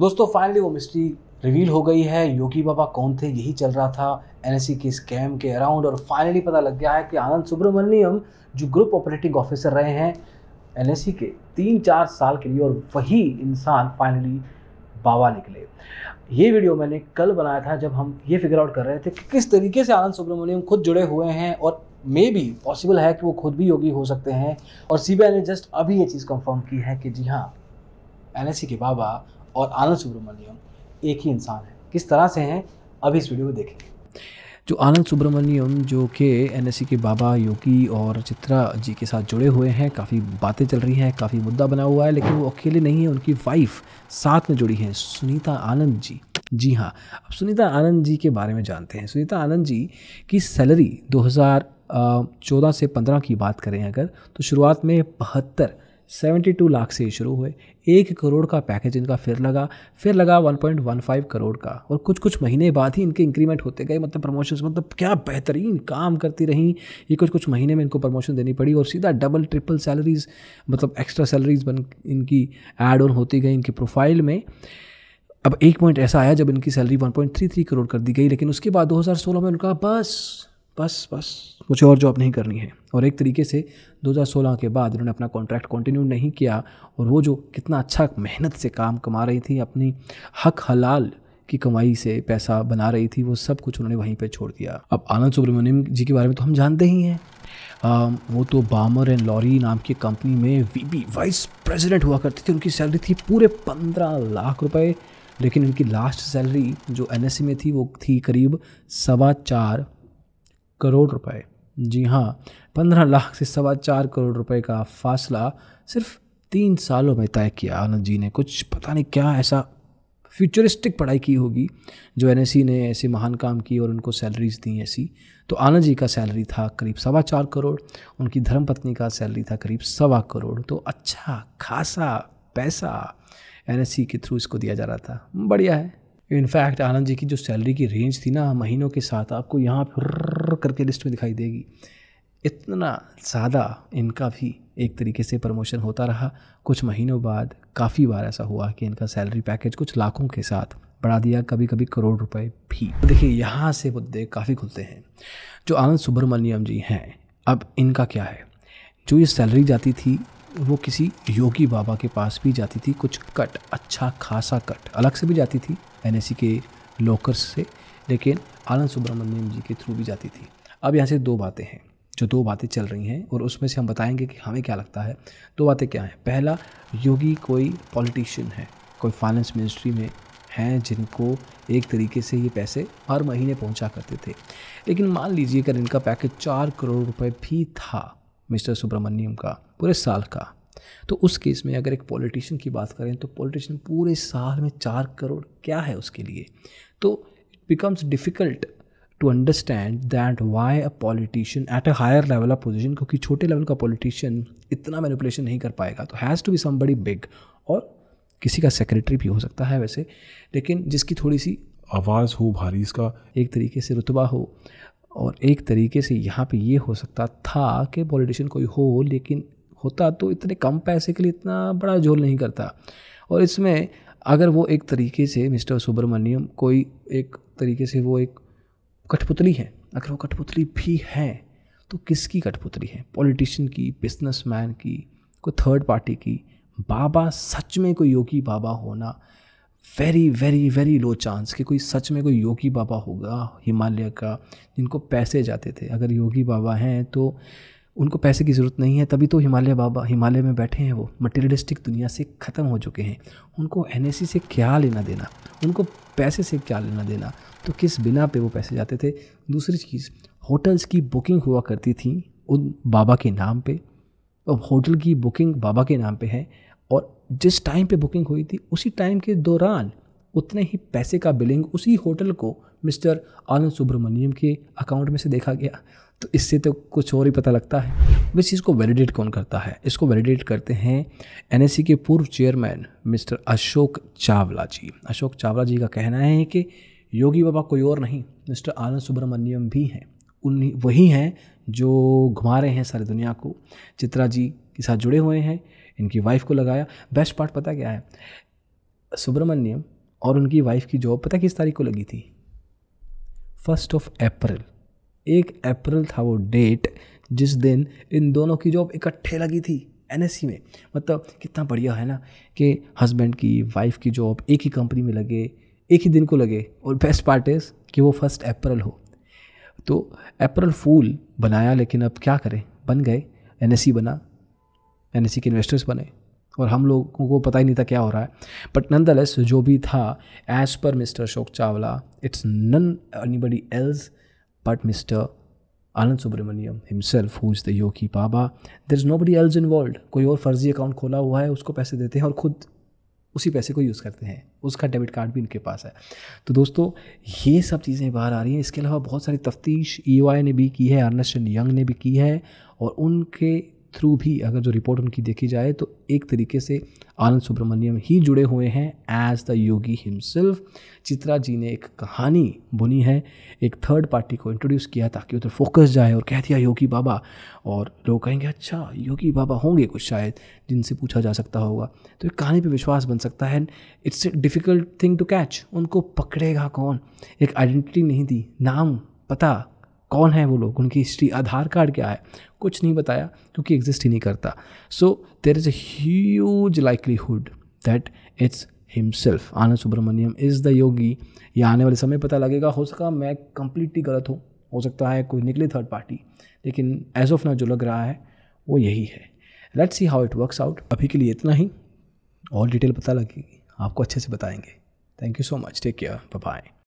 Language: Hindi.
दोस्तों फाइनली वो मिस्ट्री रिवील हो गई है योगी बाबा कौन थे यही चल रहा था एनएससी के स्कैम के अराउंड और फाइनली पता लग गया है कि आनंद सुब्रमण्यम जो ग्रुप ऑपरेटिंग ऑफिसर रहे हैं एन के तीन चार साल के लिए और वही इंसान फाइनली बाबा निकले ये वीडियो मैंने कल बनाया था जब हम ये फिगर आउट कर रहे थे कि किस तरीके से आनंद सुब्रमण्यम खुद जुड़े हुए हैं और मे भी पॉसिबल है कि वो खुद भी योगी हो सकते हैं और सी ने जस्ट अभी ये चीज़ कंफर्म की है कि जी हाँ एन के बाबा और आनंद सुब्रमण्यम एक ही इंसान है किस तरह से हैं अब इस वीडियो में देखें जो आनंद सुब्रमण्यम जो कि एन के बाबा योगी और चित्रा जी के साथ जुड़े हुए हैं काफ़ी बातें चल रही हैं काफ़ी मुद्दा बना हुआ है लेकिन वो अकेले नहीं है उनकी वाइफ साथ में जुड़ी हैं सुनीता आनंद जी जी हाँ अब सुनीता आनंद जी के बारे में जानते हैं सुनीता आनंद जी की सैलरी 2014 से 15 की बात करें अगर तो शुरुआत में बहत्तर सेवेंटी टू लाख से शुरू हुए एक करोड़ का पैकेज इनका फिर लगा फिर लगा one one point five crore का और कुछ कुछ महीने बाद ही इनके इंक्रीमेंट होते गए मतलब प्रमोशन मतलब क्या बेहतरीन काम करती रहीं ये कुछ कुछ महीने में इनको प्रमोशन देनी पड़ी और सीधा डबल ट्रिपल सैलरीज मतलब एक्स्ट्रा सैलरीज बन इनकी एड ऑन होती गई इनकी प्रोफाइल में अब एक पॉइंट ऐसा आया जब इनकी सैलरी 1.33 करोड़ कर दी गई लेकिन उसके बाद 2016 में उनका बस बस बस मुझे और जॉब नहीं करनी है और एक तरीके से 2016 के बाद उन्होंने अपना कॉन्ट्रैक्ट कंटिन्यू नहीं किया और वो जो कितना अच्छा मेहनत से काम कमा रही थी अपनी हक हलाल की कमाई से पैसा बना रही थी वो सब कुछ उन्होंने वहीं पे छोड़ दिया अब आनंद सुब्रमण्यम जी के बारे में तो हम जानते ही हैं वो तो बामर एंड लॉरी नाम की कंपनी में वी वाइस प्रेसिडेंट हुआ करती थी उनकी सैलरी थी पूरे पंद्रह लाख रुपए लेकिन उनकी लास्ट सैलरी जो एन में थी वो थी करीब सवा चार करोड़ रुपए जी हाँ पंद्रह लाख से सवा चार करोड़ रुपए का फासला सिर्फ तीन सालों में तय किया आनंद जी ने कुछ पता नहीं क्या ऐसा फ्यूचरिस्टिक पढ़ाई की होगी जो एन e ने ऐसे महान काम की और उनको सैलरीज दी ऐसी तो आनंद जी का सैलरी था करीब सवा चार करोड़ उनकी धर्मपत्नी का सैलरी था करीब सवा करोड़ तो अच्छा खासा पैसा एन e के थ्रू इसको दिया जा रहा था बढ़िया है इनफैक्ट आनंद जी की जो सैलरी की रेंज थी ना महीनों के साथ आपको यहाँ पर करके लिस्ट में दिखाई देगी इतना ज़्यादा इनका भी एक तरीके से प्रमोशन होता रहा कुछ महीनों बाद काफ़ी बार ऐसा हुआ कि इनका सैलरी पैकेज कुछ लाखों के साथ बढ़ा दिया कभी कभी करोड़ रुपए भी देखिए यहाँ से मुद्दे काफ़ी खुलते हैं जो आनंद सुब्रमण्यम जी हैं अब इनका क्या है जो ये सैलरी जाती थी वो किसी योगी बाबा के पास भी जाती थी कुछ कट अच्छा खासा कट अलग से भी जाती थी एन के लोकर्स से लेकिन आनंद सुब्रमण्यम जी के थ्रू भी जाती थी अब यहाँ से दो बातें हैं जो दो बातें चल रही हैं और उसमें से हम बताएंगे कि हमें क्या लगता है दो बातें क्या हैं पहला योगी कोई पॉलिटिशियन है कोई फाइनेंस मिनिस्ट्री में हैं जिनको एक तरीके से ये पैसे हर महीने पहुंचा करते थे लेकिन मान लीजिए अगर इनका पैकेज चार करोड़ रुपए भी था मिस्टर सुब्रमण्यम का पूरे साल का तो उस केस में अगर एक पॉलिटिशियन की बात करें तो पॉलिटिशियन पूरे साल में चार करोड़ क्या है उसके लिए तो it becomes difficult to understand that why a politician at a higher level of position क्योंकि छोटे लेवल का पॉलिटिशियन इतना मैनिपुलेशन नहीं कर पाएगा तो हैज़ टू बी सम बड़ी बिग और किसी का सेक्रेटरी भी हो सकता है वैसे लेकिन जिसकी थोड़ी सी आवाज़ हो भारी इसका एक तरीके से रुतबा हो और एक तरीके से यहाँ पे ये हो सकता था कि पॉलिटिशियन कोई हो लेकिन होता तो इतने कम पैसे के लिए इतना बड़ा झोल नहीं करता और इसमें अगर वो एक तरीके से मिस्टर सुब्रमण्यम कोई एक तरीके से वो एक कठपुतली है अगर वो कठपुतली भी है तो किसकी कठपुतली है पॉलिटिशियन की बिजनेसमैन की कोई थर्ड पार्टी की बाबा सच में कोई योगी बाबा होना very very very low chance कि कोई सच में कोई योगी बाबा होगा हिमालय का जिनको पैसे जाते थे अगर योगी बाबा हैं तो उनको पैसे की ज़रूरत नहीं है तभी तो हिमालय बाबा हिमालय में बैठे हैं वो मटेरियलिस्टिक दुनिया से ख़त्म हो चुके हैं उनको एन से क्या लेना देना उनको पैसे से क्या लेना देना तो किस बिना पे वो पैसे जाते थे दूसरी चीज़ होटल्स की बुकिंग हुआ करती थी उन बाबा के नाम पे अब होटल की बुकिंग बाबा के नाम पे है और जिस टाइम पे बुकिंग हुई थी उसी टाइम के दौरान उतने ही पैसे का बिलिंग उसी होटल को मिस्टर आनंद सुब्रमण्यम के अकाउंट में से देखा गया तो इससे तो कुछ और ही पता लगता है इस चीज़ को वैलिडेट कौन करता है इसको वैलिडेट करते हैं एन के पूर्व चेयरमैन मिस्टर अशोक चावला जी अशोक चावला जी का कहना है कि योगी बाबा कोई और नहीं मिस्टर आनंद सुब्रमण्यम भी हैं उन वही हैं जो घुमा रहे हैं सारी दुनिया को चित्रा जी के साथ जुड़े हुए हैं इनकी वाइफ को लगाया बेस्ट पार्ट पता क्या है सुब्रमण्यम और उनकी वाइफ की जॉब पता किस तारीख को लगी थी फर्स्ट ऑफ अप्रैल एक अप्रैल था वो डेट जिस दिन इन दोनों की जॉब इकट्ठे लगी थी एन में मतलब कितना बढ़िया है ना कि हस्बैंड की वाइफ की जॉब एक ही कंपनी में लगे एक ही दिन को लगे और बेस्ट पार्ट इज़ कि वो फर्स्ट अप्रैल हो तो अप्रैल फूल बनाया लेकिन अब क्या करें बन गए एन बना एन के इन्वेस्टर्स बने और हम लोगों को पता ही नहीं था क्या हो रहा है बट नंद जो भी था as per mister Ashok Chawla it's none anybody else but Mr. Anand Subramanian himself, who is the Yogi Baba. There is nobody else कोई और फर्जी अकाउंट खोला हुआ है उसको पैसे देते हैं और ख़ुद उसी पैसे को यूज़ करते हैं उसका डेबिट कार्ड भी इनके पास है तो दोस्तों ये सब चीज़ें बाहर आ रही हैं इसके अलावा बहुत सारी तफ्तीश ई e ने भी की है अर्नस्ट यंग ने भी की है और उनके थ्रू भी अगर जो रिपोर्ट उनकी देखी जाए तो एक तरीके से आनंद सुब्रमण्यम ही जुड़े हुए हैं as the Yogi himself Chitra ji ने एक कहानी बुनी है एक थर्ड पार्टी को इंट्रोड्यूस किया ताकि उधर फोकस जाए और कह दिया योगी बाबा और लोग कहेंगे अच्छा योगी बाबा होंगे कुछ शायद जिनसे पूछा जा सकता होगा तो एक कहानी पर विश्वास बन सकता है it's a difficult thing to catch उनको पकड़ेगा कौन एक आइडेंटिटी नहीं दी नाम पता कौन है वो लोग उनकी हिस्ट्री आधार कार्ड क्या है कुछ नहीं बताया क्योंकि एग्जिस्ट ही नहीं करता so there is huge likelihood that it's himself Anand Subramanyam is the Yogi या आने वाले समय पता लगेगा हो सका मैं कंप्लीटली गलत हूँ हो सकता है कोई निकले थर्ड पार्टी लेकिन एज ऑफ ना जो लग रहा है वो यही है let's see how it works out अभी के लिए इतना ही और डिटेल पता लगेगी आपको अच्छे से बताएंगे thank you so much take care bye